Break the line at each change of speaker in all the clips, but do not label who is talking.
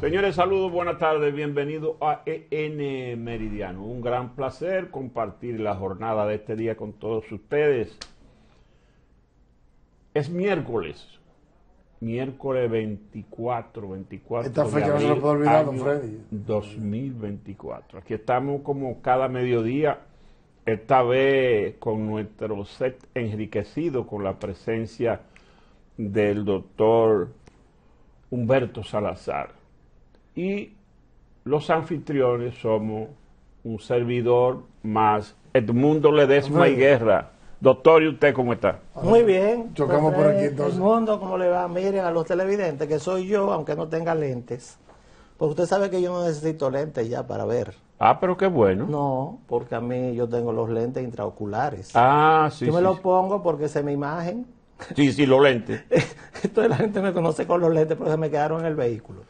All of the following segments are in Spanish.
Señores, saludos, buenas tardes, bienvenidos a EN Meridiano. Un gran placer compartir la jornada de este día con todos ustedes. Es miércoles, miércoles 24, 24 Esta de no se Freddy. 2024. Aquí estamos como cada mediodía, esta vez con nuestro set enriquecido con la presencia del doctor Humberto Salazar y los anfitriones somos un servidor más Edmundo Ledesma y Guerra. Doctor, ¿y usted cómo está?
Muy bien. Chocamos por aquí entonces. Edmundo, ¿cómo le va? Miren a los televidentes, que soy yo, aunque no tenga lentes. Porque usted sabe que yo no necesito lentes ya para ver. Ah, pero qué bueno. No, porque a mí yo tengo los lentes intraoculares. Ah, sí. Yo me los pongo porque se me imagen.
Sí, sí, los lentes.
Entonces la gente me conoce con los lentes, pero se me quedaron en el vehículo.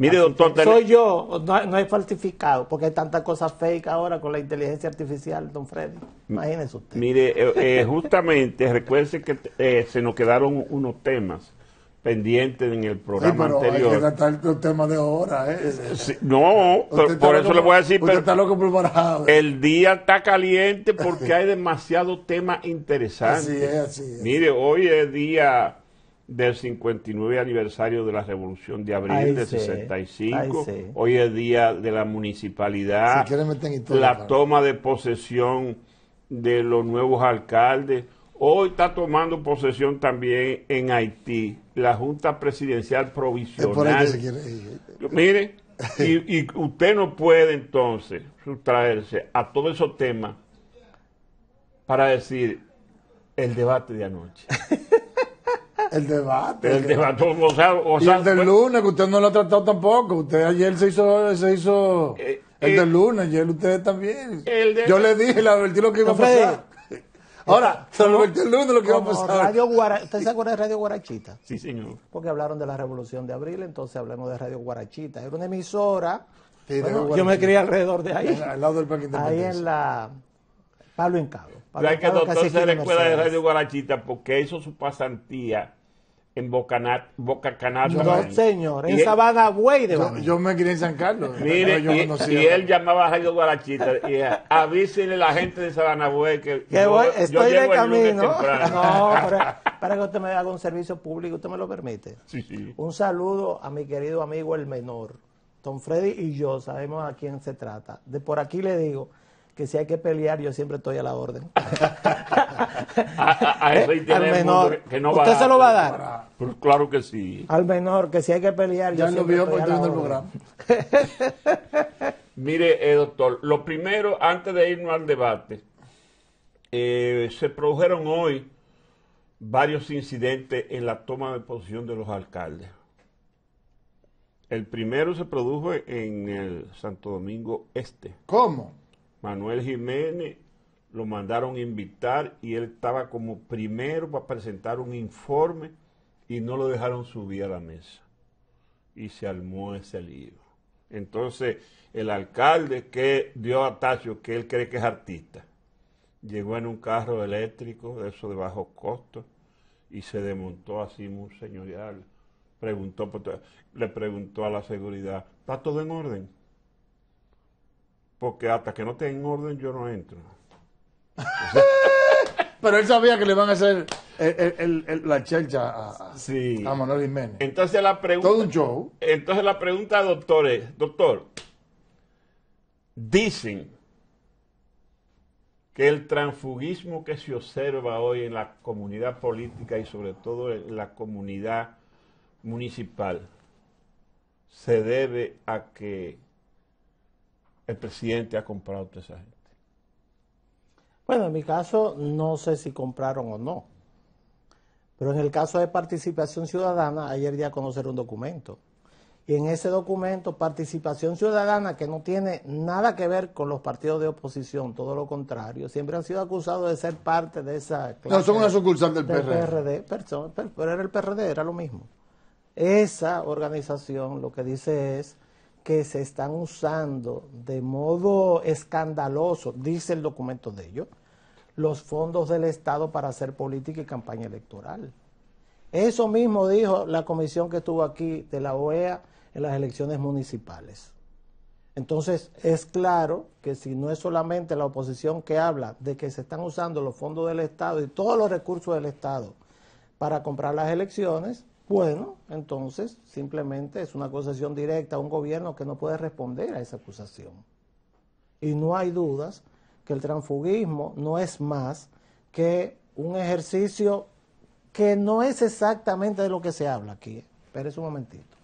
Mire, doctor. soy
yo, no, es falsificado, porque hay tantas cosas fake ahora con la inteligencia artificial, don Freddy.
Imagínese usted. Mire, eh, eh justamente, recuerde que eh, se nos quedaron unos temas pendientes en el programa sí, pero anterior. Hay que
tratar los temas de ahora, ¿eh? eh
no, por, eso le voy a decir. Pero está loco preparado. El día está caliente porque hay demasiados temas interesantes. Así es, así es. Mire, hoy es día del 59 aniversario de la Revolución de Abril de 65. Hoy es día de la municipalidad. la toma de posesión de los nuevos alcaldes. Hoy está tomando posesión también en Haití la Junta Presidencial Provisional. Mire, y usted no puede entonces sustraerse a todos esos temas para decir el debate de anoche.
El debate. El debate. y el del lunes, que usted no lo ha tratado tampoco. Usted ayer se hizo. Se hizo eh, eh, el del lunes, ayer usted también. Yo le dije, le advertí lo que iba a pasar. Ahora, se lo advertí el lunes lo que iba a pasar.
¿Usted se acuerda de Radio Guarachita? Sí, señor. Porque hablaron de la revolución de abril, entonces hablamos de Radio Guarachita. Era una emisora. yo me crié alrededor de ahí. Al lado del Parque Ahí en la. Pablo Encado. Pablo que Encado, entonces la escuela de Radio
Guarachita, porque hizo su pasantía en Bocanat, Boca canal. No,
señor, en Sabana Buey yo, me crié en San Carlos. Mire, yo y, y él
llamaba a Jairo Guarachita y eh, avísele a la gente de Sabana Buey que, yo, voy, estoy de camino. No,
para, que usted me haga un servicio público, usted me lo permite. Sí, sí. Un saludo a mi querido amigo el menor. Don Freddy y yo sabemos a quién se trata. De por aquí le digo, que si hay que pelear, yo siempre estoy a la orden.
a, al menor, que no ¿Usted se lo va a dar? Pues claro que sí.
Al menor, que si hay que pelear, yo siempre estoy a la orden. Programa.
Mire, eh, doctor, lo primero, antes de irnos al debate, eh, se produjeron hoy varios incidentes en la toma de posición de los alcaldes. El primero se produjo en el Santo Domingo Este. ¿Cómo? Manuel Jiménez lo mandaron invitar y él estaba como primero para presentar un informe y no lo dejaron subir a la mesa. Y se armó ese libro. Entonces, el alcalde que dio a Tacio que él cree que es artista, llegó en un carro eléctrico, de eso de bajo costo, y se desmontó así muy señorial. Preguntó, le preguntó a la seguridad, ¿está todo en orden? porque hasta que no estén en orden yo no entro. Pero él sabía que le van
a hacer el, la chelcha a, a, Manuel Jiménez. Entonces la pregunta.
Entonces la pregunta, doctor, es, doctor, dicen que el transfugismo que se observa hoy en la comunidad política y sobre todo en la comunidad municipal se debe a que el presidente ha comprado a toda esa gente?
Bueno, en mi caso no sé si compraron o no. Pero en el caso de participación ciudadana, ayer di a conocer un documento. Y en ese documento, participación ciudadana, que no tiene nada que ver con los partidos de oposición, todo lo contrario, siempre han sido acusados de ser parte de esa No, son una sucursal del, PRD. pero era el PRD, era lo mismo. Esa organización lo que dice es que se están usando de modo escandaloso, dice el documento de ellos, los fondos del Estado para hacer política y campaña electoral. Eso mismo dijo la comisión que estuvo aquí de la OEA en las elecciones municipales. Entonces, es claro que si no es solamente la oposición que habla de que se están usando los fondos del Estado y todos los recursos del Estado para comprar las elecciones, bueno, entonces simplemente es una acusación directa a un gobierno que no puede responder a esa acusación. Y no hay dudas que el transfugismo no es más que un ejercicio que no es exactamente de lo que se habla aquí. Eh. Pero es un momentito.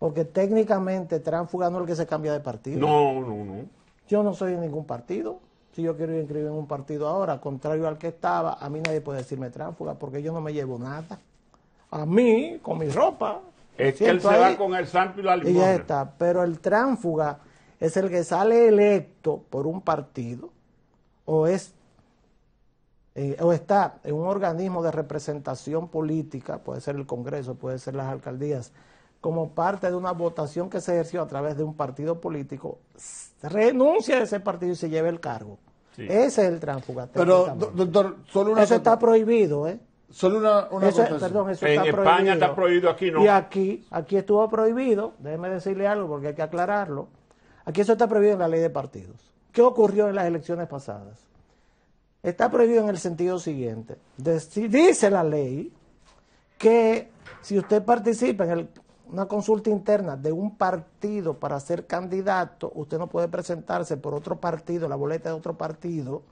Porque técnicamente transfuga no es el que se cambia de partido. No, no, no. Yo no soy de ningún partido. Si yo quiero ir inscribir en un partido ahora, contrario al que estaba, a mí nadie puede decirme transfuga porque yo no me llevo nada a mí, con mi ropa. Es que él se va
con el santo y la Y ya
está. Pero el tránfuga es el que sale electo por un partido o es eh, o está en un organismo de representación política, puede ser el Congreso, puede ser las alcaldías, como parte de una votación que se ejerció a través de un partido político, renuncia a ese partido y se lleva el cargo. Ese es el tránsfuga. Pero, doctor, solo una Eso está prohibido, ¿eh? Solo una, cosa perdón, en está España prohibido. está
prohibido, aquí no. Y
aquí, aquí estuvo prohibido, déjeme decirle algo porque hay que aclararlo. Aquí eso está prohibido en la ley de partidos. ¿Qué ocurrió en las elecciones pasadas? Está prohibido en el sentido siguiente. Dice la ley que si usted participa en una consulta interna de un partido para ser candidato, usted no puede presentarse por otro partido, la boleta de otro partido,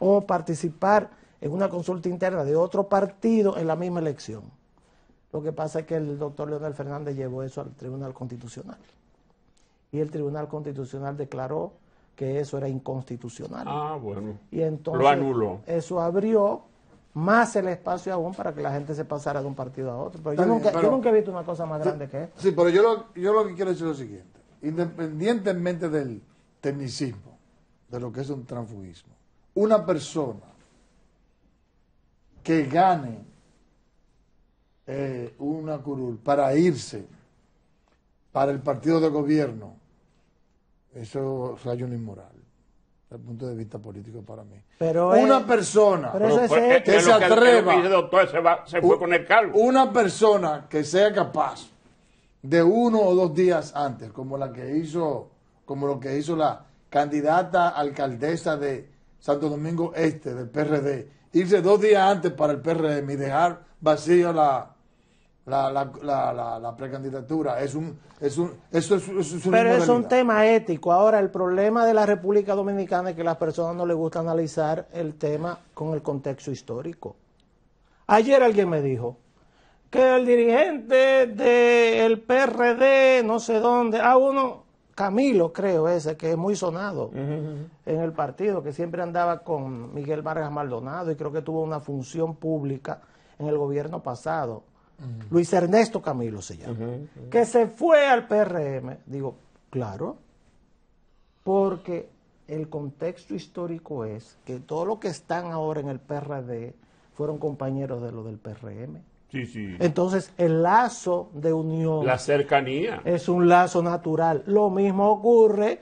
o participar en una consulta interna de otro partido en la misma elección. Lo que pasa es que el doctor Leonel Fernández llevó eso al Tribunal Constitucional. Y el Tribunal Constitucional declaró que eso era inconstitucional.
Ah, bueno.
Y entonces lo anuló. Eso abrió más el espacio aún para que la gente se pasara de un partido a otro. yo, nunca, he visto una cosa más grande que esto.
Sí,
pero yo lo, yo lo que quiero decir es lo siguiente. Independientemente del tecnicismo, de lo que es un transfugismo, una persona que gane eh, una curul para irse para el partido de gobierno, eso es un inmoral desde el punto de vista político para mí. Pero una persona que, se atreva, Una
persona
que sea capaz de uno o dos días antes, como la que hizo, como lo que hizo la candidata alcaldesa de Santo Domingo Este del PRD, irse dos días antes para el PRD y dejar vacío la, la, la, la, precandidatura. Es un, es un, eso es, un Pero es un
tema ético. Ahora, el problema de la República Dominicana es que las personas no les gusta analizar el tema con el contexto histórico. Ayer alguien me dijo que el dirigente del PRD, no sé dónde, a uno Camilo, creo ese, que es muy sonado en el partido, que siempre andaba con Miguel Vargas Maldonado y creo que tuvo una función pública en el gobierno pasado. Luis Ernesto Camilo se llama. Que se fue al PRM. Digo, claro, porque el contexto histórico es que todos los que están ahora en el PRD fueron
compañeros de lo del PRM. Entonces,
el lazo de unión. La
cercanía.
Es un lazo natural. Lo mismo ocurre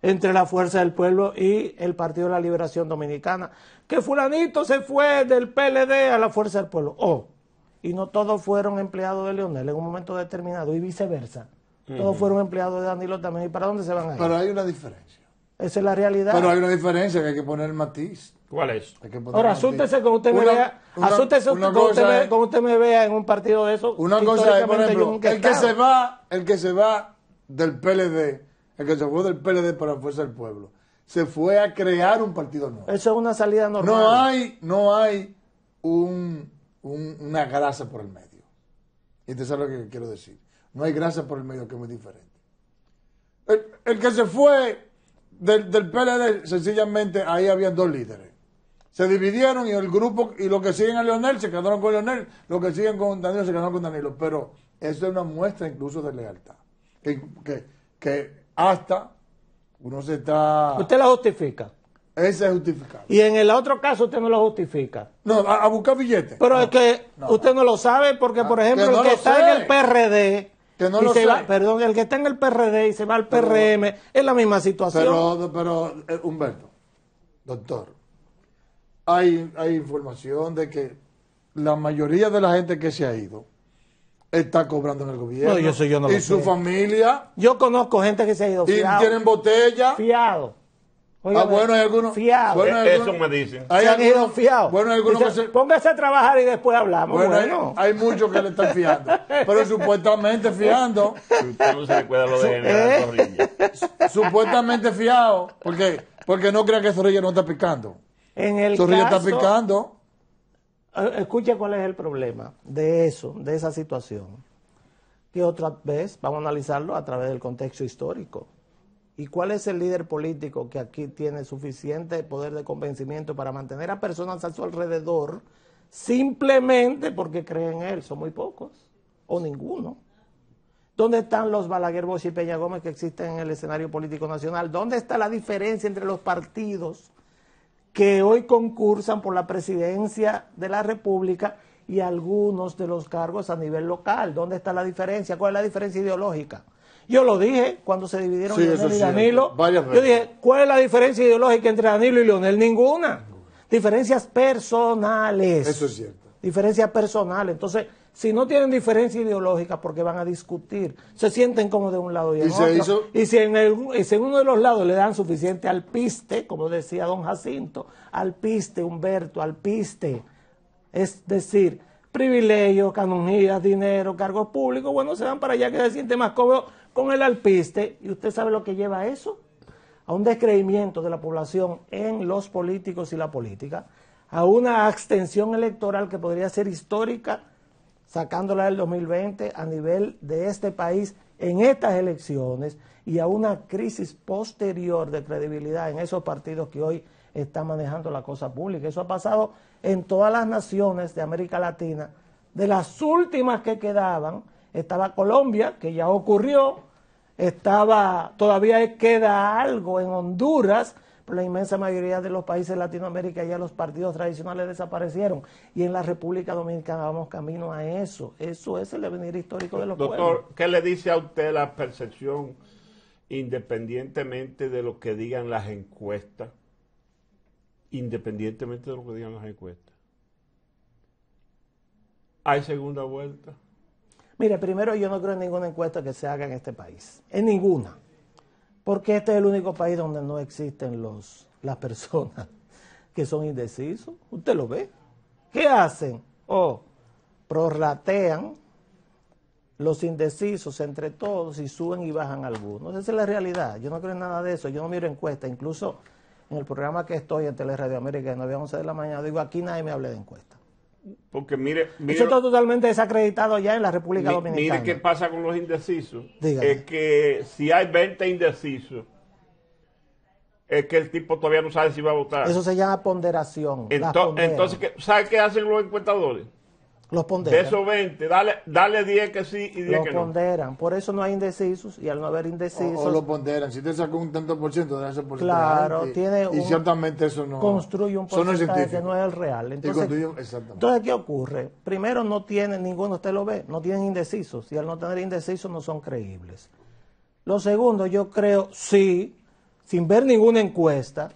entre la Fuerza del Pueblo y el Partido de la Liberación Dominicana. Que fulanito se fue del PLD a la Fuerza del Pueblo. Oh, y no todos fueron empleados de Leonel en un momento determinado y viceversa. Todos fueron empleados de Danilo también. ¿Y para dónde se van a ir? Pero hay una diferencia. Esa es la realidad.
Pero hay una diferencia que hay que poner matiz. ¿Cuál es? Ahora, asústese
con usted me vea. Asústese con usted me vea en un partido de eso. Una cosa es, por ejemplo, el que se va,
el que se va del PLD, el que se fue del PLD para Fuerza del Pueblo, se fue a crear un partido nuevo. Eso es una salida normal. No hay, no hay un, una grasa por el medio. Y te sabe lo que quiero decir. No hay grasa por el medio que es muy diferente. el que se fue del, del PLD, sencillamente ahí habían dos líderes. Se dividieron y el grupo, y los que siguen a Leonel se quedaron con Leonel, los que siguen con Danilo se quedaron con Danilo. Pero eso es una muestra incluso de lealtad. Que, que hasta uno se está. ¿Usted la
justifica? Esa es justificable. Y en el otro caso usted no lo justifica. No, a, buscar billetes. Pero es que usted no lo sabe porque, ah, por ejemplo, el que está en el PRD que no perdón, el que está en el PRD y se va al PRM, es la misma situación. Pero, pero eh,
Humberto, doctor, hay, hay información de que la mayoría de la gente que se ha ido está cobrando en el gobierno. y su
familia. Yo conozco gente que se ha ido fiado. Y tienen botella. Fiado. Ah, bueno, hay algunos. Fiados. Eso me dicen. han fiados. Póngase a trabajar
y después hablamos. Bueno, Hay, muchos que le están fiando. pero supuestamente fiando. Usted no se recuerda lo de ¿Eh? Supuestamente fiado. Porque, porque no crean que Zorrilla no está
picando. En está picando. Eh, escuche cuál es el problema de eso, de esa situación. Que otra vez vamos a analizarlo a través del contexto histórico ¿Y cuál es el líder político que aquí tiene suficiente poder de convencimiento para mantener a personas a su alrededor simplemente porque creen en él? Son muy pocos o ninguno. ¿Dónde están los Balaguer Bosch y Peña Gómez que existen en el escenario político nacional? ¿Dónde está la diferencia entre los partidos que hoy concursan por la presidencia de la República y algunos de los cargos a nivel local. ¿Dónde está la diferencia? ¿Cuál es la diferencia ideológica? Yo lo dije cuando se dividieron y Danilo. Yo dije, ¿cuál es la diferencia ideológica entre Danilo y Leonel? Ninguna. Diferencias personales. Eso es cierto. Diferencias personales. Entonces, si no tienen diferencia ideológica porque van a discutir, se sienten como de un lado y, de otro. Y si en, en uno de los lados le dan suficiente al piste, como decía don Jacinto, al piste, Humberto, al piste es decir, privilegios, canonías, dinero, cargos públicos, bueno, se van para allá que se siente más cómodo con el alpiste. ¿Y usted sabe lo que lleva a eso? A un descreimiento de la población en los políticos y la política, a una abstención electoral que podría ser histórica, sacándola del 2020 a nivel de este país en estas elecciones y a una crisis posterior de credibilidad en esos partidos que hoy están manejando la cosa pública. Eso ha pasado en todas las naciones de América Latina. De las últimas que quedaban, estaba Colombia, que ya ocurrió, estaba, todavía queda algo en Honduras, pero la inmensa mayoría de los países de Latinoamérica ya los partidos tradicionales desaparecieron. Y en la República Dominicana vamos camino a eso. Eso es el devenir histórico de los pueblos. Doctor,
¿qué le dice a usted la percepción, independientemente de lo que digan las encuestas? independientemente de lo que digan las encuestas. ¿Hay segunda vuelta?
Mire, primero yo no creo en ninguna encuesta que se haga en este país, en ninguna, porque este es el único país donde no existen los, las personas que son indecisos. Usted lo ve. ¿Qué hacen? O oh, prorratean los indecisos entre todos y suben y bajan algunos. Esa es la realidad. Yo no creo en nada de eso. Yo no miro encuestas. Incluso el programa que estoy en Radio América de 9 11 de la mañana, digo, aquí nadie me hable de encuesta.
Porque mire, mire Eso está
totalmente desacreditado ya en la República Dominicana. Mire qué
pasa con los indecisos. Es que si hay 20 indecisos, es que el tipo todavía no sabe si va a votar. Eso se
llama ponderación. Entonces, entonces
¿sabe qué hacen los encuestadores?
Los De esos
20, dale, 10 que sí y 10 que no. Los
ponderan. Por eso no hay indecisos y al no haber indecisos. O, lo ponderan. Si te sacó un tanto por ciento, de ese por Claro, tiene. Y ciertamente
eso no. Construye un porcentaje que no
es el real. Entonces, entonces, ¿qué ocurre? Primero, no tienen, ninguno, usted lo ve, no tienen indecisos. Y al no tener indecisos, no son creíbles. Lo segundo, yo creo, sí, sin ver ninguna encuesta,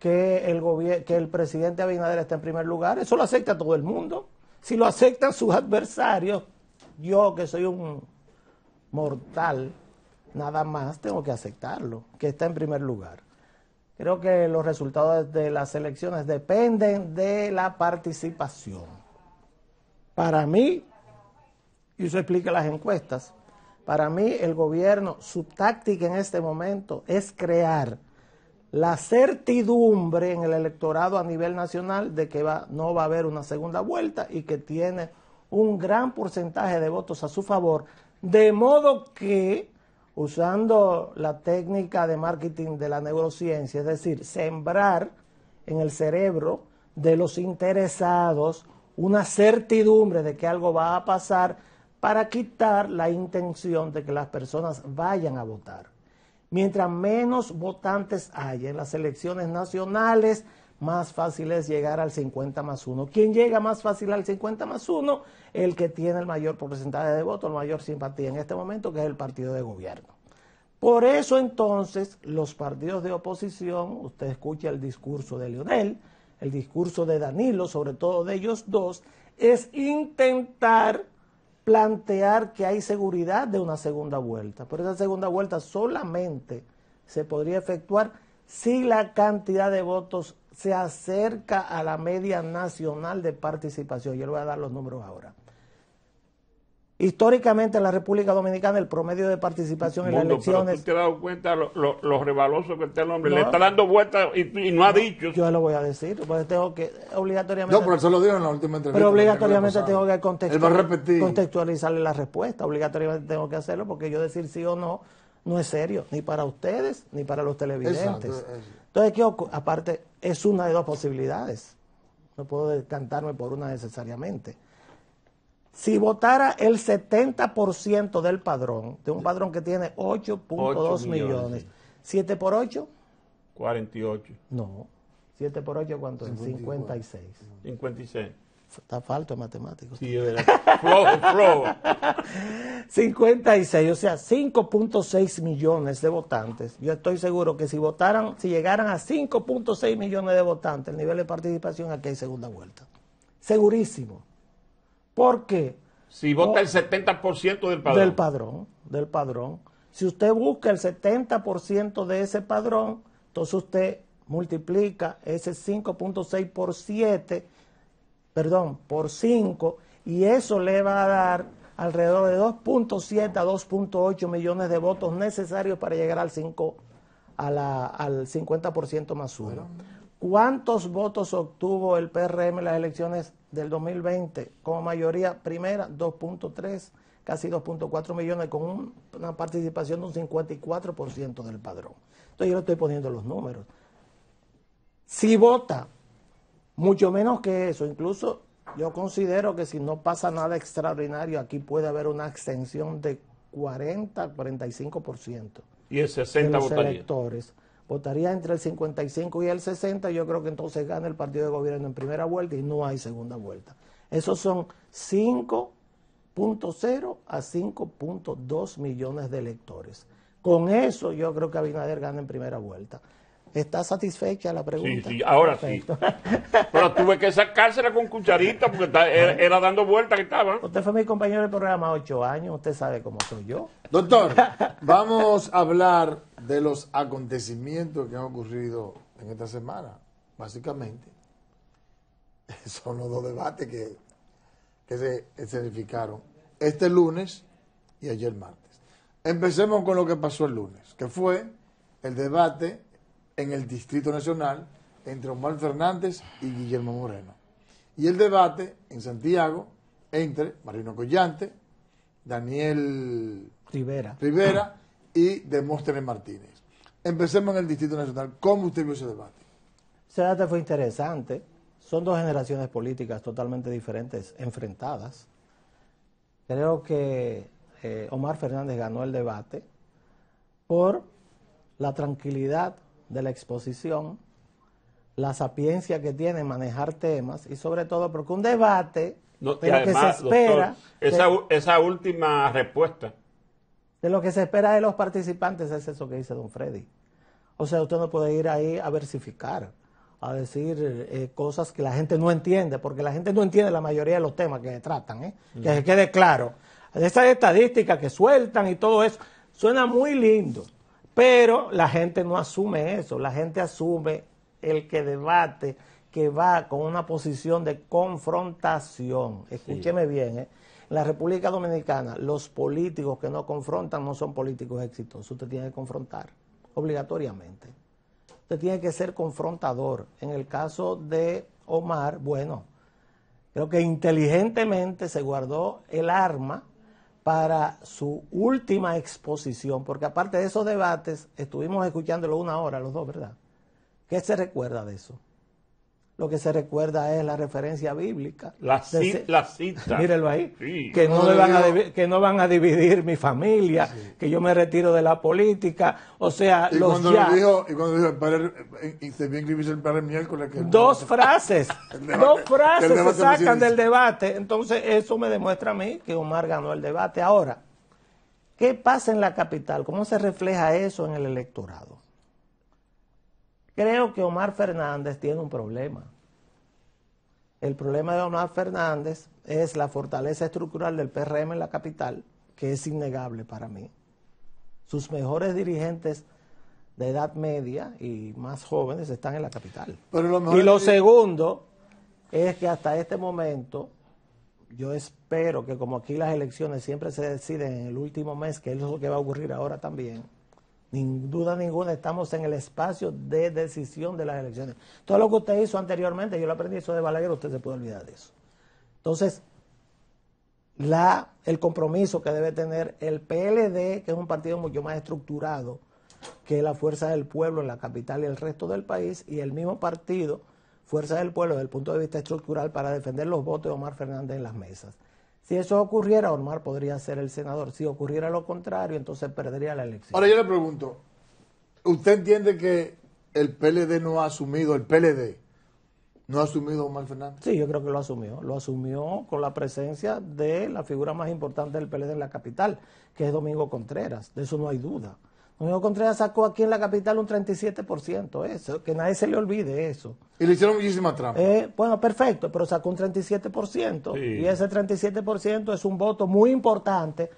que el, que el presidente Abinader está en primer lugar. Eso lo acepta todo el mundo. Si lo aceptan sus adversarios, yo que soy un mortal, nada más tengo que aceptarlo, que está en primer lugar. Creo que los resultados de las elecciones dependen de la participación. Para mí, y eso explica las encuestas, para mí el gobierno, su táctica en este momento es crear la certidumbre en el electorado a nivel nacional de que no va a haber una segunda vuelta y que tiene un gran porcentaje de votos a su favor, de modo que, usando la técnica de marketing de la neurociencia, es decir, sembrar en el cerebro de los interesados una certidumbre de que algo va a pasar para quitar la intención de que las personas vayan a votar. Mientras menos votantes haya en las elecciones nacionales, más fácil es llegar al 50 más 1. ¿Quién llega más fácil al 50 más 1? El que tiene el mayor porcentaje de votos, la mayor simpatía en este momento, que es el partido de gobierno. Por eso entonces los partidos de oposición, usted escucha el discurso de Lionel, el discurso de Danilo, sobre todo de ellos dos, es intentar plantear que hay seguridad de una segunda vuelta, pero esa segunda vuelta solamente se podría efectuar si la cantidad de votos se acerca a la media nacional de participación. Yo le voy a
dar los números ahora.
Históricamente en la República Dominicana el promedio de participación en las elecciones. ¿tú
te has dado cuenta lo, lo, rebaloso que está el hombre? Le está dando vueltas y, no, ha dicho.
Yo lo voy a decir, porque tengo que obligatoriamente. No, pero eso lo dijo en la última entrevista. Pero obligatoriamente tengo que contextualizar, contextualizarle la respuesta. Obligatoriamente tengo que hacerlo, porque yo decir sí o no no es serio, ni para ustedes ni para los televidentes. Exacto. Entonces, aparte, es una de dos posibilidades. No puedo decantarme por una necesariamente. Si votara el 70% del padrón, de un padrón que tiene 8.2 millones, 7 por 8?
48. No.
7 por 8, ¿cuánto es? 56.
56. Está falto de
matemáticos. Sí, es verdad. flow, flow. 56, o sea, 5.6 millones de votantes. Yo estoy seguro que si votaran, si llegaran a 5.6 millones de votantes, el nivel de participación aquí hay segunda vuelta. Segurísimo. Porque...
Si vota el 70% del padrón. Del
padrón, del padrón. Si usted busca el 70% de ese padrón, entonces usted multiplica ese 5.6 por 7, perdón, por 5, y eso le va a dar alrededor de 2.7 a 2.8 millones de votos necesarios para llegar al 5 a la, al 50% más uno. ¿Cuántos votos obtuvo el PRM en las elecciones del 2020? Como mayoría primera, 2.3, casi 2.4 millones, con una participación de un 54% del padrón. Entonces yo le estoy poniendo los números. Si vota, mucho menos que eso, incluso yo considero que si no pasa nada extraordinario, aquí puede haber una extensión de 40, 45%
y el 60 de los
electores votaría entre el 55 y el 60, yo creo que entonces gana el partido de gobierno en primera vuelta y no hay segunda vuelta. Esos son 5.0 a 5.2 millones de
electores.
Con eso yo creo que Abinader gana en primera vuelta. ¿Está satisfecha la pregunta? Sí, ahora sí.
Pero tuve que sacársela con cucharita porque era, dando vueltas que estaba. Usted fue mi
compañero del programa ocho años, usted sabe cómo soy yo. Doctor,
vamos a hablar de los acontecimientos que han ocurrido en esta semana, básicamente. Son los dos debates que, que se escenificaron este lunes y ayer martes. Empecemos con lo que pasó el lunes, que fue el debate en el Distrito Nacional entre Omar Fernández y Guillermo Moreno. Y el debate en Santiago entre Marino Collante, Daniel Rivera,
y Demóstenes Martínez. Empecemos en el Distrito Nacional. ¿Cómo usted vio ese debate? Ese debate fue interesante. Son dos generaciones políticas totalmente diferentes, enfrentadas. Creo que eh, Omar Fernández ganó el debate por la tranquilidad de la exposición, la sapiencia que tiene en manejar temas y sobre todo porque un debate
no, lo que se espera... esa, última respuesta.
De lo que se espera de los participantes es eso que dice don Freddy. O sea, usted no puede ir ahí a versificar, a decir eh, cosas que la gente no entiende, porque la gente no entiende la mayoría de los temas que se tratan, ¿eh? que mm. se quede claro. Esas estadísticas que sueltan y todo eso, suena muy lindo. Pero la gente no asume eso, la gente asume el que debate, que va con una posición de confrontación. Escúcheme bien, ¿eh? En la República Dominicana, los políticos que no confrontan no son políticos exitosos. Usted tiene que confrontar, obligatoriamente. Usted tiene que ser confrontador. En el caso de Omar, bueno, creo que inteligentemente se guardó el arma para su última exposición, porque aparte de esos debates, estuvimos escuchándolo una hora los dos, ¿verdad? ¿Qué se recuerda de eso? lo que se recuerda es la referencia bíblica. La, cita.
ahí. Que, no, van a,
que no van a dividir mi familia, que yo me retiro de la política. O sea, los ya... dijo, y cuando dijo miércoles... Que dos frases, dos frases se sacan del debate. Entonces, eso me demuestra a mí que Omar ganó el debate. Ahora, ¿qué pasa en la capital? ¿Cómo se refleja eso en el electorado? Creo que Omar Fernández tiene un problema. El problema de Omar Fernández es la fortaleza estructural del PRM en la capital, que es innegable para mí. Sus mejores dirigentes de edad media y más jóvenes están en la capital. y lo segundo es que hasta este momento yo espero que como aquí las elecciones siempre se deciden en el último mes, que es lo que va a ocurrir ahora también, sin duda ninguna, estamos en el espacio de decisión de las elecciones. Todo lo que usted hizo anteriormente, yo lo aprendí eso de Balaguer, usted se puede olvidar de eso. Entonces, la, el compromiso que debe tener el PLD, que es un partido mucho más estructurado que la Fuerza del Pueblo en la capital y el resto del país, y el mismo partido, Fuerza del Pueblo, desde el punto de vista estructural, para defender los votos de Omar Fernández en las mesas. Si eso ocurriera, Omar podría ser el senador. Si ocurriera lo contrario, entonces perdería la elección.
Ahora yo le pregunto, ¿usted entiende que el PLD no ha
asumido, el PLD no ha asumido Omar Fernández? Sí, yo creo que lo asumió. Lo asumió con la presencia de la figura más importante del PLD en la capital, que es Domingo Contreras. De eso no hay duda. Unión Contreras sacó aquí en la capital un 37%, eso, que nadie se le olvide eso. Y le hicieron muchísima trampa. Eh, bueno, perfecto, pero sacó un 37%. Y ese 37% es un voto muy importante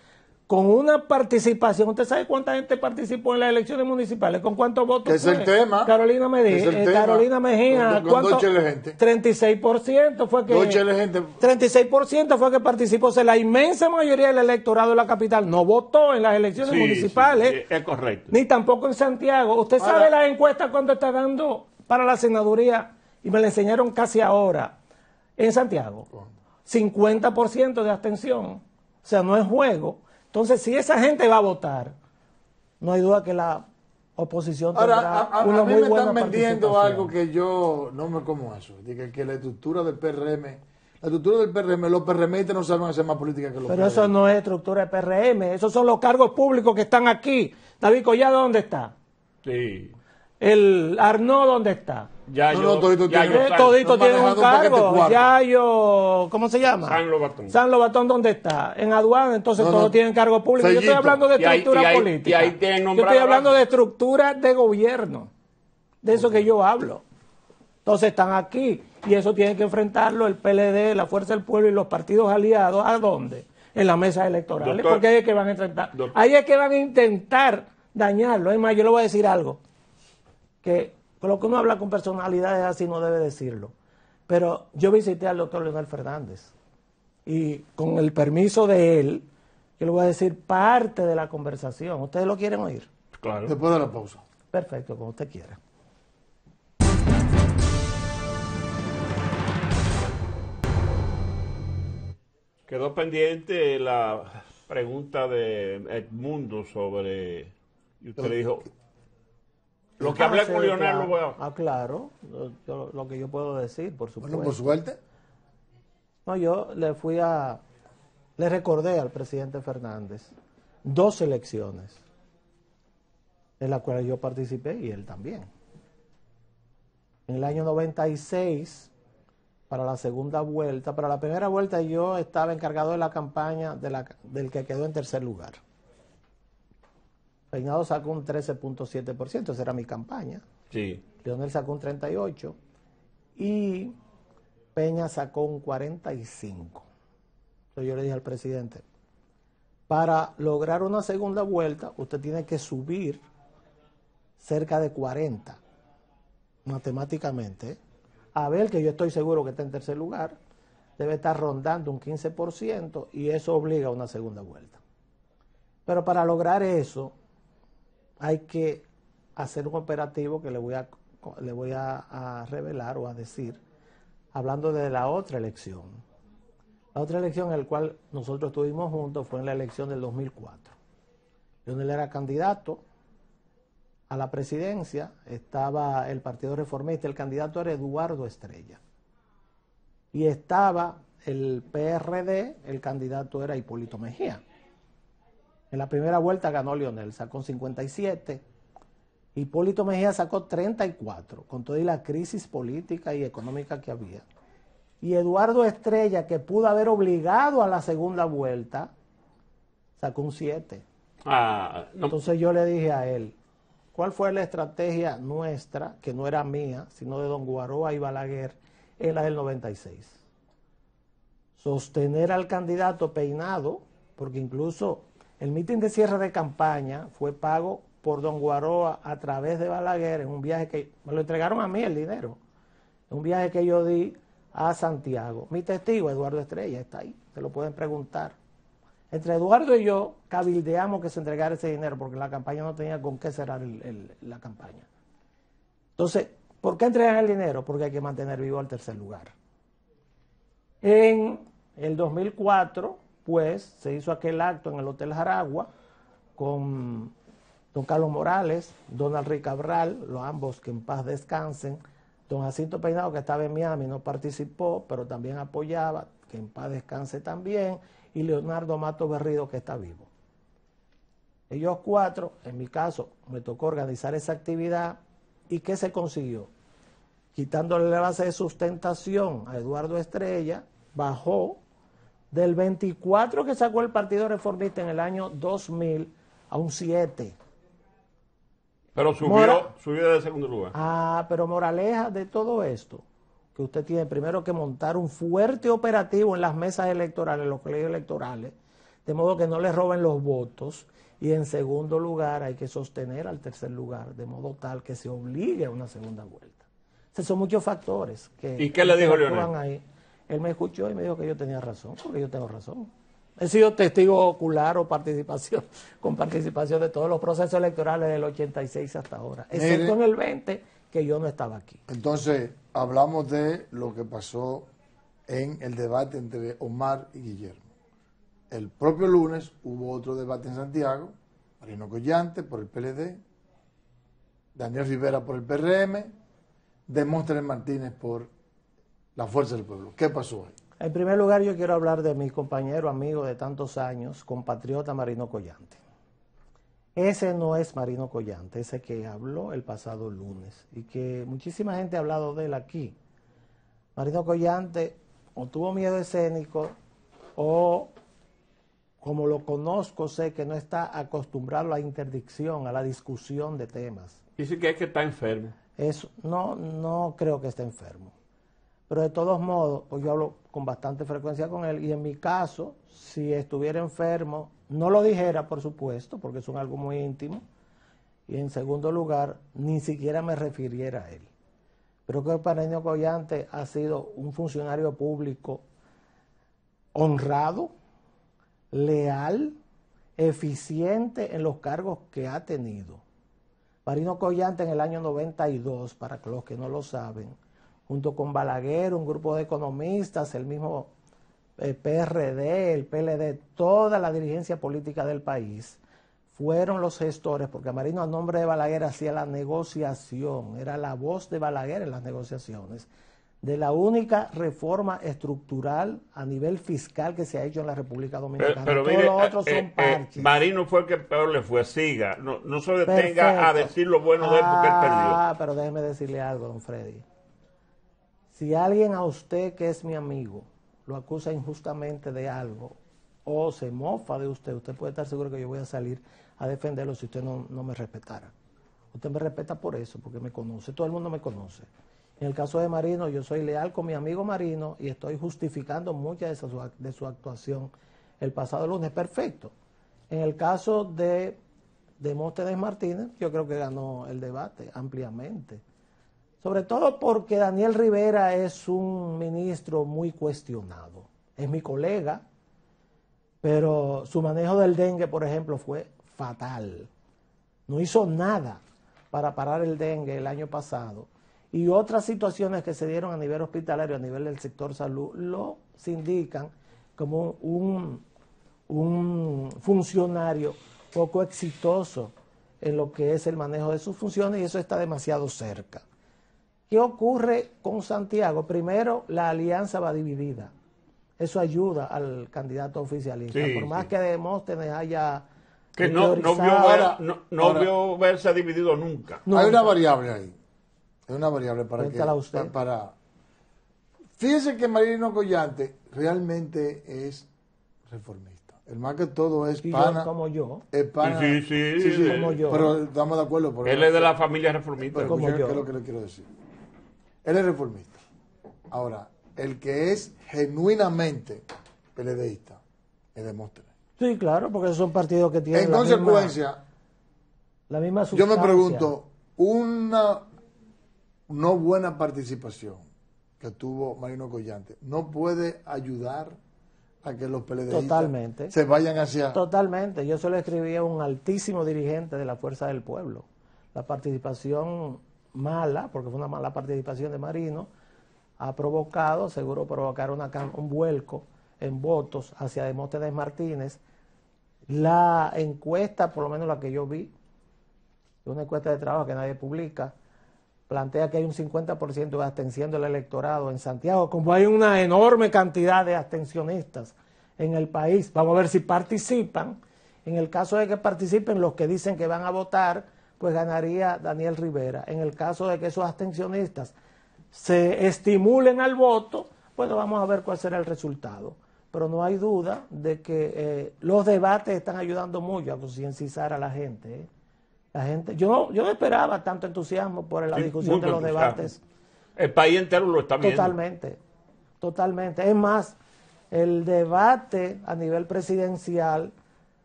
con una participación. ¿Usted sabe cuánta gente participó en las elecciones municipales? ¿Con cuántos votos? Es el tema. Carolina, Medina, eh, Carolina Mejía. 36% fue que. 36% fue que participó. O la inmensa mayoría del electorado de la capital no votó en las elecciones municipales. es correcto. Ni tampoco en Santiago. ¿Usted sabe las encuestas cuando está dando para la senaduría? Y me la enseñaron casi ahora. En Santiago. 50% de abstención. O sea, no es juego. Entonces, si esa gente va a votar, no hay duda que la oposición Ahora, a, mí me están vendiendo algo
que yo no me como eso. que la estructura del PRM, la estructura del PRM, los
PRMistas no saben hacer más política que los Pero eso no es estructura del PRM, esos son los cargos públicos que están aquí. David Collado, ¿dónde está? Sí. El Arnaud, ¿dónde está? Ya tienen un cargo. yo, ¿cómo se llama? San Lobatón. San Lobatón, ¿dónde está? En aduana, entonces todos tienen cargo público. Yo estoy hablando de estructura política.
yo estoy hablando
de estructura de gobierno. De eso que yo hablo. Entonces están aquí. Y eso tiene que enfrentarlo el PLD, la Fuerza del Pueblo y los partidos aliados. ¿A dónde? En las mesas electorales. porque ahí es que van a enfrentar. que van a intentar dañarlo. Es más, yo le voy a decir algo. Que lo que uno habla con personalidades así no debe decirlo. Pero yo visité al doctor Leonel Fernández y con el permiso de él, yo le voy a decir parte de la conversación. ¿Ustedes lo quieren oír?
Claro. Después de la
pausa. Perfecto, como usted quiera.
Quedó pendiente la pregunta de Edmundo sobre. Y usted le dijo lo que hablé con Leonel
lo Ah, claro, lo que yo puedo decir, por supuesto. Bueno, por suerte. No, yo le fui a... Le recordé al presidente Fernández dos elecciones en las cuales yo participé y él también. En el año 96, para la segunda vuelta, para la primera vuelta yo estaba encargado de la campaña del que quedó en tercer lugar. Peñado sacó un 13.7%, esa era mi campaña. Sí. Leonel sacó un 38% y Peña sacó un 45%. Entonces yo le dije al presidente, para lograr una segunda vuelta, usted tiene que subir cerca de 40, matemáticamente. A ver que yo estoy seguro que está en tercer lugar, debe estar rondando un 15% y eso obliga a una segunda vuelta. Pero para lograr eso, hay que hacer un operativo que le voy a, le voy a, revelar o a decir, hablando de la otra elección. La otra elección en la cual nosotros estuvimos juntos fue en la elección del 2004. él era candidato a la presidencia, estaba el Partido Reformista, el candidato era Eduardo Estrella. Y estaba el PRD, el candidato era Hipólito Mejía. En la primera vuelta ganó Lionel, sacó 57. Hipólito Mejía sacó 34, con toda la crisis política y económica que había. Y Eduardo Estrella, que pudo haber obligado a la segunda vuelta, sacó un 7.
Ah,
Entonces yo le dije a él, ¿cuál fue la estrategia nuestra, que no era mía, sino de don Guaroa y Balaguer, en la del 96? Sostener al candidato peinado, porque incluso el mitin de cierre de campaña fue pago por Don Guaroa a través de Balaguer en un viaje que me lo entregaron a mí el dinero, en un viaje que yo di a Santiago. Mi testigo, Eduardo Estrella, está ahí, se lo pueden preguntar. Entre Eduardo y yo cabildeamos que se entregara ese dinero porque la campaña no tenía con qué cerrar la campaña. Entonces, ¿por qué entregan el dinero? Porque hay que mantener vivo al tercer lugar. En el 2004 pues se hizo aquel acto en el Hotel Jaragua con don Carlos Morales, don Rick Cabral, los ambos que en paz descansen, don Jacinto Peinado que estaba en Miami no participó, pero también apoyaba, que en paz descanse también, y Leonardo Mato Berrido que está vivo. Ellos cuatro, en mi caso, me tocó organizar esa actividad y ¿qué se consiguió? Quitándole la base de sustentación a Eduardo Estrella, bajó del 24 que sacó el Partido Reformista en el año 2000 a un 7.
Pero subió, subió de segundo lugar.
Ah, pero moraleja de todo esto, que usted tiene primero que montar un fuerte operativo en las mesas electorales, en los colegios electorales, de modo que no le roben los votos. Y en segundo lugar, hay que sostener al tercer lugar, de modo tal que se obligue a una segunda vuelta. son muchos factores que... ¿Y qué le dijo Leonel? Ahí. Él me escuchó y me dijo que yo tenía razón, porque yo tengo razón. He sido testigo ocular o participación, con participación de todos los procesos electorales del 86 hasta ahora, excepto en el 20, que yo no estaba aquí.
Entonces, hablamos de lo que pasó en el debate entre Omar y Guillermo. El propio lunes hubo otro debate en Santiago, Marino Collante por el PLD, Daniel Rivera por el PRM,
Demóstenes Martínez por
la fuerza del pueblo. ¿Qué
pasó ahí? En primer lugar, yo quiero hablar de mi compañero, amigo de tantos años, compatriota Marino Collante. Ese no es Marino Collante, ese que habló el pasado lunes y que muchísima gente ha hablado de él aquí. Marino Collante o tuvo miedo escénico o, como lo conozco, sé que no está acostumbrado a la interdicción, a la discusión de temas.
Dice que es que está enfermo.
Eso, no, no creo que esté enfermo. Pero de todos modos, pues yo hablo con bastante frecuencia con él y en mi caso, si estuviera enfermo, no lo dijera, por supuesto, porque es un algo muy íntimo. Y en segundo lugar, ni siquiera me refiriera a él. Creo que Pareño Collante ha sido un funcionario público honrado, leal, eficiente en los cargos que ha tenido. Marino Collante en el año 92, para los que no lo saben, junto con Balaguer, un grupo de economistas, el mismo eh, PRD, el PLD, toda la dirigencia política del país, fueron los gestores, porque Marino a nombre de Balaguer hacía la negociación, era la voz de Balaguer en las negociaciones, de la única reforma estructural a nivel fiscal que se ha hecho en la República Dominicana. Pero, Todos los otros eh, son eh,
Marino fue el que peor le fue, siga, no, no se detenga a decir lo bueno de él porque él perdió. Ah,
pero déjeme decirle algo, don Freddy si alguien a usted que es mi amigo lo acusa injustamente de algo o se mofa de usted, usted puede estar seguro que yo voy a salir a defenderlo si usted no, no me respetara. Usted me respeta por eso, porque me conoce, todo el mundo me conoce. En el caso de Marino, yo soy leal con mi amigo Marino y estoy justificando mucha de su, de su actuación el pasado lunes. Perfecto. En el caso de, de Martínez, yo creo que ganó el debate ampliamente. Sobre todo porque Daniel Rivera es un ministro muy cuestionado. Es mi colega, pero su manejo del dengue, por ejemplo, fue fatal. No hizo nada para parar el dengue el año pasado. Y otras situaciones que se dieron a nivel hospitalario, a nivel del sector salud, lo indican como un, un funcionario poco exitoso en lo que es el manejo de sus funciones y eso está demasiado cerca. ¿Qué ocurre con Santiago? Primero, la alianza va dividida. Eso ayuda al candidato oficialista. Por más que Demóstenes haya... Que no, no,
vio, verse dividido nunca. Hay una variable
ahí. Hay una variable para que... Para, Fíjense que Marino Collante realmente es reformista. El más que todo es pana. como
yo. Es pana. Sí, sí, sí, Como yo. Pero estamos
de acuerdo. porque Él es de
la familia reformista. como yo. que le quiero decir?
Él es reformista. Ahora, el que es genuinamente peledeísta es demóstenes.
Sí, claro, porque esos son partidos que tienen. En consecuencia, la misma yo me pregunto,
una no buena participación que tuvo Marino Collante no puede ayudar
a que los peledeístas se vayan hacia... Totalmente. Yo se lo escribí a un altísimo dirigente de la Fuerza del Pueblo. La participación mala, porque fue una mala participación de Marino, ha provocado, seguro provocar un vuelco en votos hacia Demóstenes Martínez. La encuesta, por lo menos la que yo vi, una encuesta de trabajo que nadie publica, plantea que hay un 50% de abstención del electorado en Santiago, como hay una enorme cantidad de abstencionistas en el país. Vamos a ver si participan. En el caso de que participen los que dicen que van a votar, pues ganaría Daniel Rivera. En el caso de que esos abstencionistas se estimulen al voto, pues vamos a ver cuál será el resultado. Pero no hay duda de que eh, los debates están ayudando mucho a concienciar a la gente. ¿eh? La gente, yo, yo no esperaba tanto entusiasmo por la discusión de los debates.
El país entero lo está viendo.
Totalmente, totalmente. Es más, el debate a nivel presidencial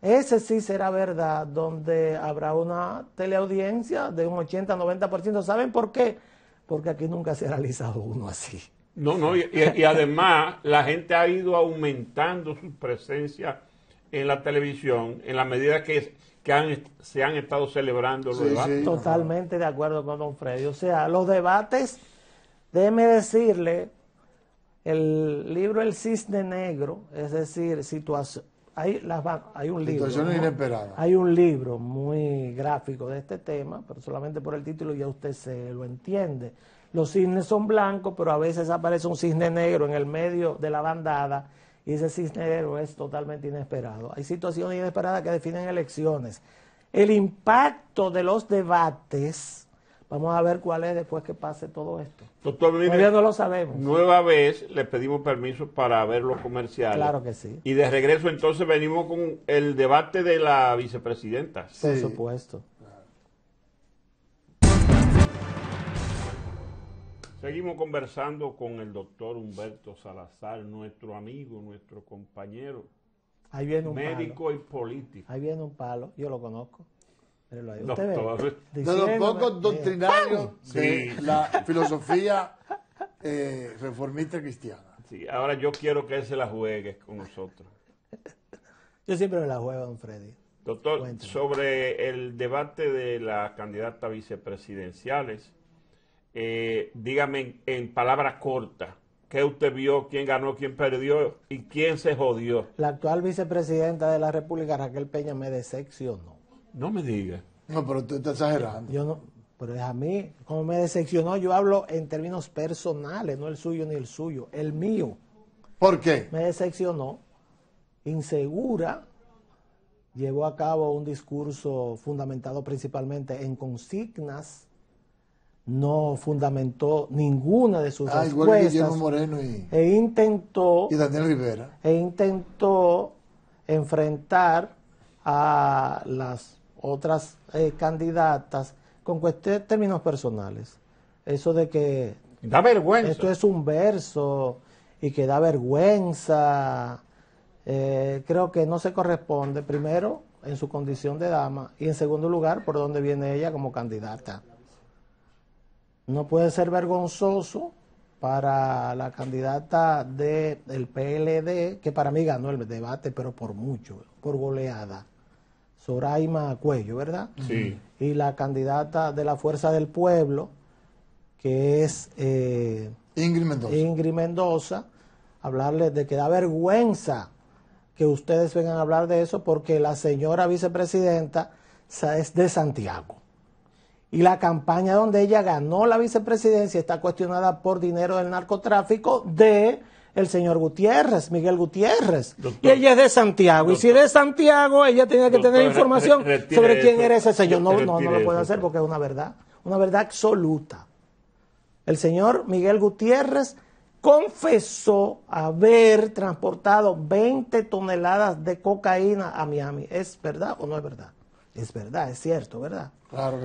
ese sí será verdad, donde habrá una teleaudiencia de un 80-90%. ¿Saben por qué? Porque aquí nunca se ha realizado uno así.
No, no, y, además la gente ha ido aumentando su presencia en la televisión en la medida que, se han estado celebrando los debates. Totalmente
de acuerdo con don Freddy. O sea, los debates, déjeme decirle, el libro El Cisne Negro, es decir, situación hay, un libro. Hay un libro muy gráfico de este tema, pero solamente por el título ya usted se lo entiende. Los cisnes son blancos, pero a veces aparece un cisne negro en el medio de la bandada y ese cisne negro es totalmente inesperado. Hay situaciones inesperadas que definen elecciones. El impacto de los debates Vamos a ver cuál es después que pase todo esto.
Doctor, Todavía no lo sabemos. Nueva vez le pedimos permiso para ver los comerciales. Claro que sí. Y de regreso entonces venimos con el debate de la vicepresidenta. Sí. Por supuesto. Seguimos conversando con el doctor Humberto Salazar, nuestro amigo, nuestro compañero.
Ahí viene un médico y político. Ahí viene un palo, yo lo conozco de los pocos doctrinarios la filosofía
eh, reformista cristiana.
Sí, ahora yo quiero que él se la juegue con nosotros.
Yo siempre me la juego, don Freddy.
Doctor, sobre el debate de las candidatas vicepresidenciales, eh, dígame en palabras cortas, ¿qué usted vio? ¿Quién ganó? ¿Quién perdió? ¿Y quién se jodió?
La actual vicepresidenta de la República, Raquel Peña, me decepcionó.
No me digas.
No, pero tú estás exagerando. Yo no, pero es a mí, como me decepcionó, yo hablo en términos personales, no el suyo ni el suyo, el mío. ¿Por qué? Me decepcionó, insegura, llevó a cabo un discurso fundamentado principalmente en consignas, no fundamentó ninguna de sus ah, respuestas. Igual que Moreno e intentó y Daniel Rivera. E intentó enfrentar a las otras eh, candidatas con cuestiones, términos personales. Eso de que...
Da vergüenza.
Esto es un verso y que da vergüenza. Eh, creo que no se corresponde, primero, en su condición de dama y en segundo lugar, por dónde viene ella como candidata. No puede ser vergonzoso para la candidata del PLD, que para mí ganó el debate, pero por mucho, por goleada, Soraima Cuello, ¿verdad? Sí. Y la candidata de la Fuerza del Pueblo, que es eh, Ingrid Mendoza. Ingrid Mendoza, hablarles de que da vergüenza que ustedes vengan a hablar de eso porque la señora vicepresidenta es de Santiago. Y la campaña donde ella ganó la vicepresidencia está cuestionada por dinero del narcotráfico de el señor Gutiérrez, Miguel Gutiérrez. y ella es de Santiago. y si es de Santiago, ella tenía que tener información sobre quién era ese señor. No, no, lo puede hacer porque es una verdad. Una verdad absoluta. El señor Miguel Gutiérrez confesó haber transportado 20 toneladas de cocaína a Miami. ¿Es verdad o no es verdad? Es verdad, es cierto, ¿verdad?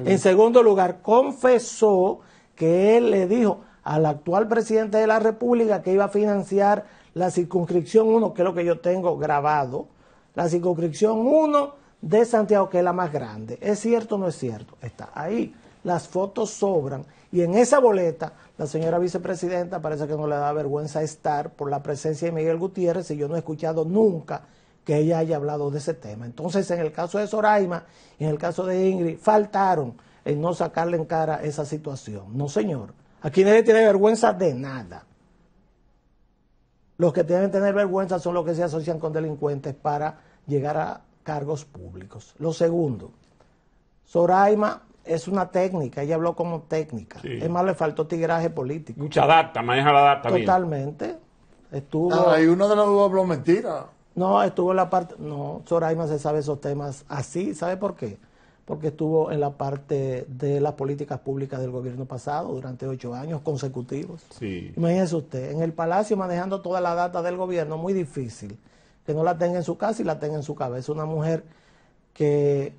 en segundo lugar, confesó que él le dijo, al actual presidente de la República que iba a financiar la circunscripción 1, que es lo que yo tengo grabado, la circunscripción 1 de Santiago, que es la más grande. ¿Es cierto o no es cierto? Está ahí. Las fotos sobran. Y en esa boleta, la señora vicepresidenta parece que no le da vergüenza estar por la presencia de Miguel Gutiérrez y yo no he escuchado nunca que ella haya hablado de ese tema. Entonces, en el caso de Soraima y en el caso de Ingrid, faltaron en no sacarle en cara esa situación. No, señor. Aquí nadie tiene vergüenza de nada. Los que deben tener vergüenza son los que se asocian con delincuentes para llegar a cargos públicos. Lo segundo, Soraima es una técnica, ella habló como técnica. Es más, le faltó tigraje político.
Mucha data, maneja la data.
Totalmente. Estuvo. Ah, y uno de
los dos habló mentira.
No, estuvo en la parte. No, Soraima se sabe esos temas así. ¿Sabe por qué? porque estuvo en la parte de las políticas públicas del gobierno pasado durante ocho años consecutivos. Sí. usted, en el Palacio manejando toda la data del gobierno, muy difícil, que no la tenga en su casa y la tenga en su cabeza. Una mujer que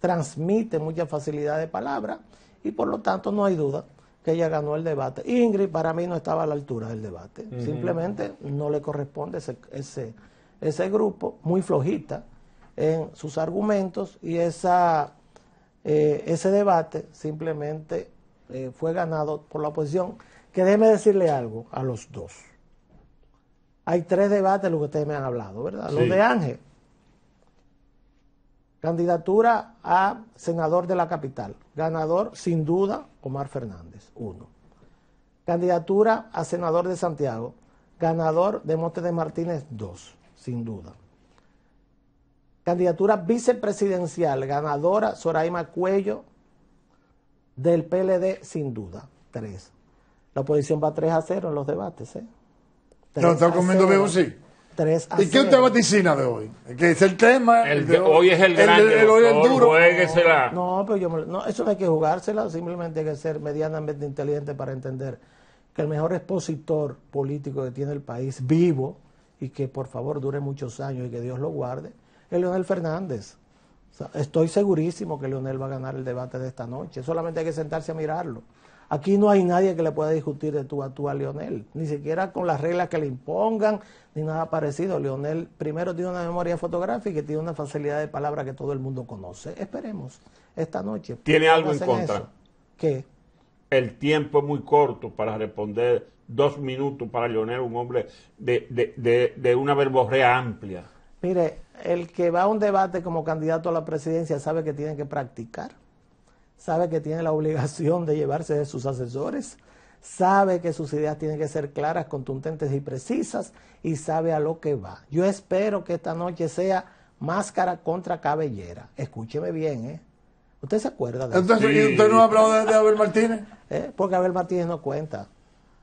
transmite mucha facilidad de palabra y por lo tanto no hay duda que ella ganó el debate. Ingrid para mí no estaba a la altura del debate, simplemente no le corresponde ese, ese, ese grupo, muy flojita en sus argumentos y esa, eh, ese debate simplemente eh, fue ganado por la oposición. Que déjeme decirle algo a los dos. Hay tres debates de los que ustedes me han hablado, ¿verdad? Los de Ángel. Candidatura a senador de la capital. Ganador, sin duda, Omar Fernández, uno. Candidatura a senador de Santiago. Ganador de Montes de Martínez, dos, sin duda. Candidatura vicepresidencial, ganadora Soraima Cuello del PLD, sin duda. Tres. La oposición va 3 a 0 en los debates. ¿eh? No, está comiendo vivo, sí. 3 a ¿Y
qué usted vaticina de hoy? Que es el tema. El hoy es el grande
No, pero yo no, eso no hay que jugársela, simplemente hay que ser medianamente inteligente para entender que el mejor expositor político que tiene el país vivo y que por favor dure muchos años y que Dios lo guarde Leonel Fernández. estoy segurísimo que Leonel va a ganar el debate de esta noche. Solamente hay que sentarse a mirarlo. Aquí no hay nadie que le pueda discutir de tú a tú a Leonel, ni siquiera con las reglas que le impongan, ni nada parecido. Leonel primero tiene una memoria fotográfica y tiene una facilidad de palabra que todo el mundo conoce. Esperemos esta noche. ¿Tiene algo en contra? ¿Qué?
El tiempo es muy corto para responder dos minutos para Leonel, un hombre de, de, de, de una verborrea amplia.
Mire, el que va a un debate como candidato a la presidencia sabe que tiene que practicar, sabe que tiene la obligación de llevarse de sus asesores, sabe que sus ideas tienen que ser claras, contundentes y precisas y sabe a lo que va. Yo espero que esta noche sea máscara contra cabellera. Escúcheme bien, ¿eh? ¿Usted se acuerda de eso? Entonces, usted no ha hablado de, Abel Martínez? ¿Eh? Porque Abel Martínez no cuenta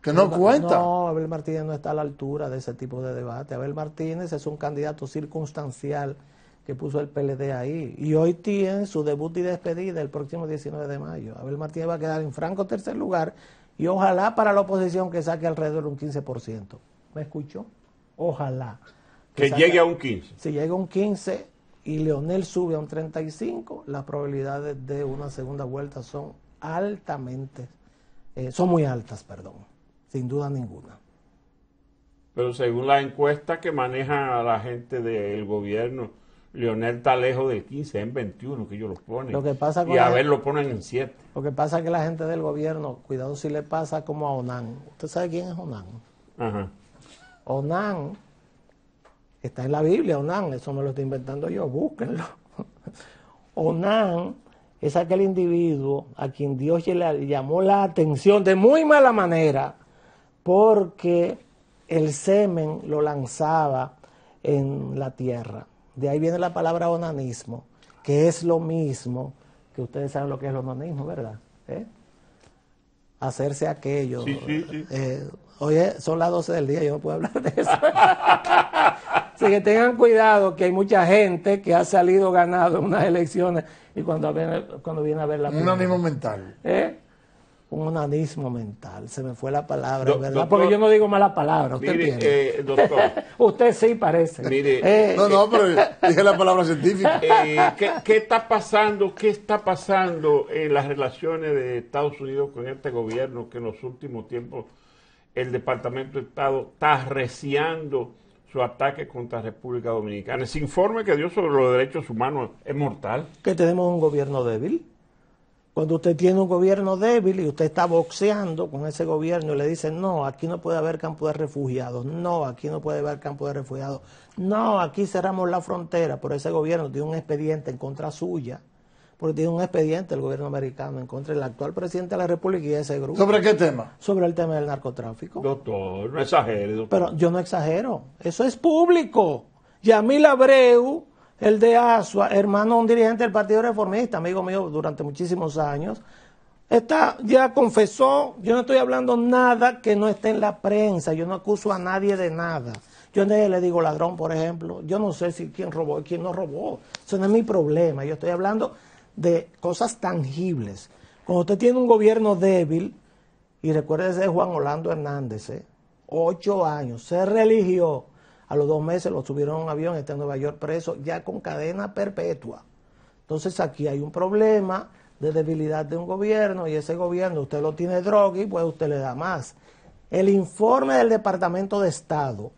que no Abel, cuenta. No, Abel Martínez no está a la altura de ese tipo de debate. Abel Martínez es un candidato circunstancial que puso el PLD ahí. Y hoy tiene su debut y despedida el próximo 19 de mayo. Abel Martínez va a quedar en franco tercer lugar y ojalá para la oposición que saque alrededor de un 15%. ¿Me escuchó? Ojalá. Que, llegue a un 15. Si llega a un 15 y Leonel sube a un 35, las probabilidades de una segunda vuelta son altamente, eh, son muy altas, perdón sin duda ninguna.
Pero según la encuesta que maneja la gente del gobierno, Leonel está lejos del 15, en 21 que ellos lo ponen. Lo que pasa y a ver lo ponen en 7.
Lo que pasa es que la gente del gobierno, cuidado si le pasa como a Onan. ¿Usted sabe quién es Onan? Ajá. Onan está en la Biblia, Onan, eso me lo estoy inventando yo, búsquenlo. Onan es aquel individuo a quien Dios le llamó la atención de muy mala manera porque el semen lo lanzaba en la tierra. De ahí viene la palabra onanismo, que es lo mismo que ustedes saben lo que es el onanismo, ¿verdad? ¿Eh? Hacerse aquello. Eh, oye, son las 12 del día, yo no puedo hablar de eso. Así que tengan cuidado que hay mucha gente que ha salido ganado en unas elecciones y cuando, cuando viene a ver la... Un ánimo mental. ¿Eh? un anismo mental. Se me fue la palabra, ¿verdad? Porque yo no digo mala palabra. Usted eh, usted sí parece.
Mire, eh, eh, no, no, pero dije la palabra científica. ¿qué, está pasando? ¿Qué está pasando en las relaciones de Estados Unidos con este gobierno que en los últimos tiempos el Departamento de Estado está reciando su ataque contra República Dominicana. Ese informe que dio sobre los derechos humanos es mortal. Que tenemos un gobierno débil
cuando usted tiene un gobierno débil y usted está boxeando con ese gobierno y le dicen, no, aquí no puede haber campo de refugiados, no, aquí no puede haber campo de refugiados, no, aquí cerramos la frontera, por ese gobierno tiene un expediente en contra suya, porque tiene un expediente el gobierno americano en contra del actual presidente de la República y ese grupo. ¿Sobre qué tema? Sobre el tema del narcotráfico.
Doctor, no exagere, doctor.
Pero yo no exagero, eso es público. Yamil Abreu el de Asua, hermano, un dirigente del Partido Reformista, amigo mío durante muchísimos años, está, ya confesó, yo no estoy hablando nada que no esté en la prensa, yo no acuso a nadie de nada. Yo a nadie le digo ladrón, por ejemplo, yo no sé si quién robó y quién no robó, eso no es mi problema, yo estoy hablando de cosas tangibles. Cuando usted tiene un gobierno débil, y recuérdese de Juan Orlando Hernández, ¿eh? ocho años, se religió a los dos meses lo subieron a un avión, está en Nueva York preso, ya con cadena perpetua. Entonces aquí hay un problema de debilidad de un gobierno y ese gobierno usted lo tiene droga y pues usted le da más. El informe del Departamento de Estado,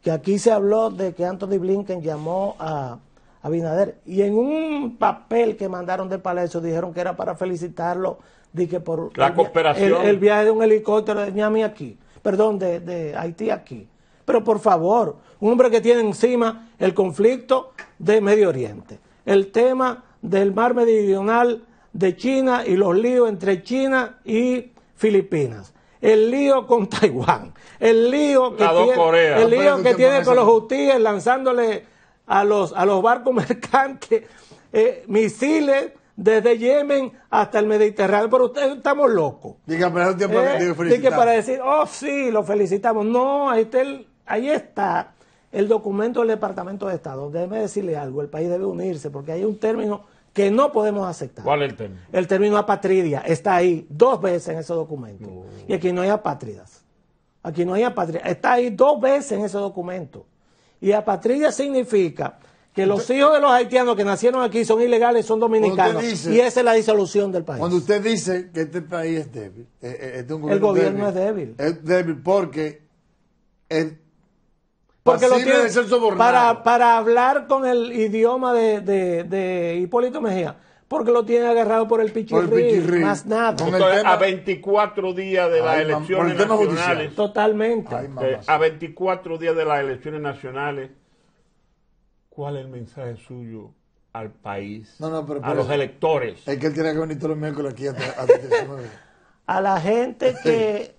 que aquí se habló de que Anthony Blinken llamó a Abinader y en un papel que mandaron de Palacio dijeron que era para felicitarlo de que por la el, cooperación. El, viaje de un helicóptero de Miami aquí, perdón, de, de Haití aquí. Pero por favor, un hombre que tiene encima el conflicto de Medio Oriente, el tema del mar meridional de China y los líos entre China y Filipinas, el lío con Taiwán, el lío que tiene, con los hutíes lanzándole a los, a los barcos mercantes eh, misiles desde Yemen hasta el Mediterráneo, pero ustedes estamos locos. Diga, un tiempo eh, que para decir, oh sí, lo felicitamos. No, ahí está, ahí está el documento del Departamento de Estado. Déjeme decirle algo, el país debe unirse porque hay un término que no podemos aceptar. ¿Cuál es el término? El término apatridia está ahí dos veces en ese documento. Y aquí no hay apátridas. Aquí no hay apátridas. Está ahí dos veces en ese documento. Y apatridia significa que los hijos de los haitianos que nacieron aquí son ilegales, son dominicanos. y esa
es la disolución del país. Cuando usted dice que este país es débil, eh, eh, es este es un gobierno el gobierno es débil.
Es débil porque el porque lo para, para hablar con el idioma de, de, de Hipólito Mejía porque lo tiene agarrado por el pichirri, más nada. a
24 días de las elecciones nacionales. Totalmente. Eh, a 24 días de las elecciones nacionales, ¿cuál es el mensaje suyo al país, no, no, pero a los electores?
Es que él tiene que venir todos los miércoles aquí A la gente que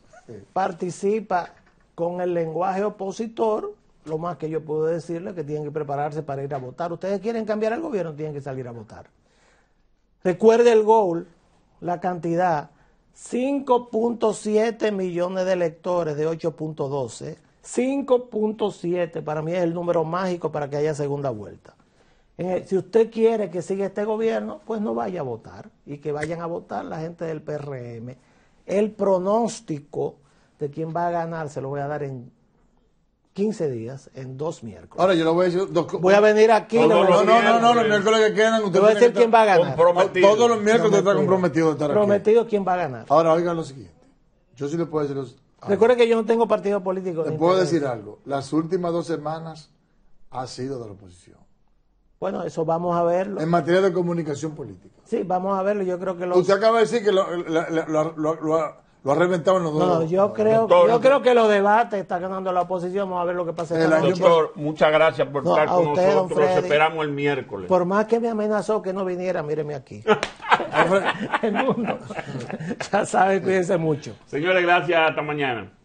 participa con el lenguaje opositor, lo más que yo puedo decirle es que tienen que prepararse para ir a votar. Ustedes quieren cambiar el gobierno, tienen que salir a votar. Recuerde el gol, la cantidad, 5.7 millones de electores de 8.12. 5.7 para mí es el número mágico para que haya segunda vuelta. Eh, si usted quiere que siga este gobierno, pues no vaya a votar y que vayan a votar la gente del PRM. El pronóstico de quién va a ganar se lo voy a dar en 15 días en dos miércoles.
Ahora yo le voy a decir Voy a venir aquí. No, no, no, no, los miércoles que quedan. Usted voy a decir quién va a ganar. Todos los miércoles usted está comprometido de estar aquí. Prometido quién va a ganar. Ahora oiga lo siguiente. Yo sí le puedo decir. Los,
Recuerda que yo no tengo partido político. Le puedo decir algo.
Las últimas dos semanas ha sido de la oposición.
Bueno, eso vamos a verlo. En materia de comunicación política. Sí, vamos a verlo. Yo creo que lo. Usted
acaba de decir que lo lo ha reventado en No, yo
creo, yo creo que los debates están ganando la oposición. Vamos a ver lo que pasa. El año doctor,
muchas gracias por estar con nosotros. Los esperamos el miércoles. Por
más que me amenazó que no viniera, míreme aquí.
ya sabe, cuídense mucho. Señores, gracias. Hasta mañana.